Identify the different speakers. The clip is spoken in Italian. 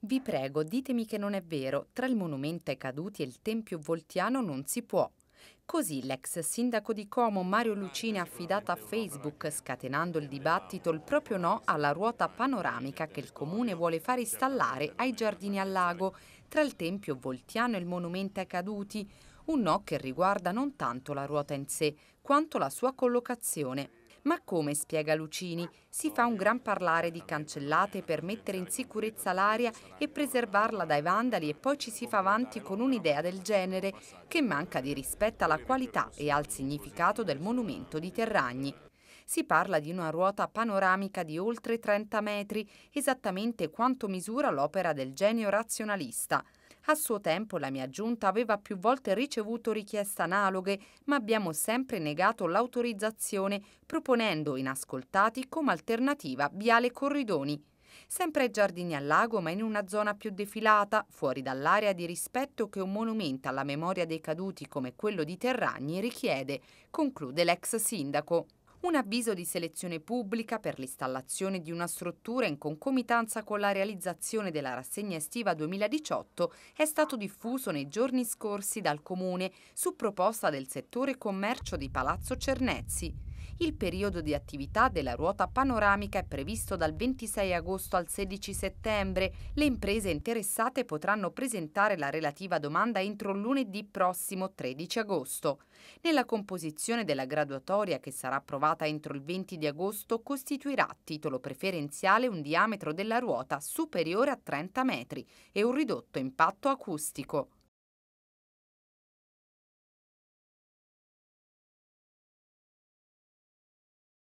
Speaker 1: Vi prego, ditemi che non è vero, tra il monumento ai caduti e il Tempio Voltiano non si può. Così l'ex sindaco di Como Mario Lucini ha affidato a Facebook, scatenando il dibattito, il proprio no alla ruota panoramica che il comune vuole far installare ai giardini al lago, tra il Tempio Voltiano e il monumento ai caduti, un no che riguarda non tanto la ruota in sé, quanto la sua collocazione. Ma come, spiega Lucini, si fa un gran parlare di cancellate per mettere in sicurezza l'aria e preservarla dai vandali e poi ci si fa avanti con un'idea del genere che manca di rispetto alla qualità e al significato del monumento di Terragni. Si parla di una ruota panoramica di oltre 30 metri, esattamente quanto misura l'opera del genio razionalista – a suo tempo la mia giunta aveva più volte ricevuto richieste analoghe, ma abbiamo sempre negato l'autorizzazione, proponendo inascoltati come alternativa Viale Corridoni. Sempre ai giardini al lago, ma in una zona più defilata, fuori dall'area di rispetto che un monumento alla memoria dei caduti come quello di Terragni richiede, conclude l'ex sindaco un avviso di selezione pubblica per l'installazione di una struttura in concomitanza con la realizzazione della rassegna estiva 2018 è stato diffuso nei giorni scorsi dal Comune su proposta del settore commercio di Palazzo Cernezzi. Il periodo di attività della ruota panoramica è previsto dal 26 agosto al 16 settembre. Le imprese interessate potranno presentare la relativa domanda entro lunedì prossimo 13 agosto. Nella composizione della graduatoria che sarà approvata entro il 20 di agosto costituirà a titolo preferenziale un diametro della ruota superiore a 30 metri e un ridotto impatto acustico.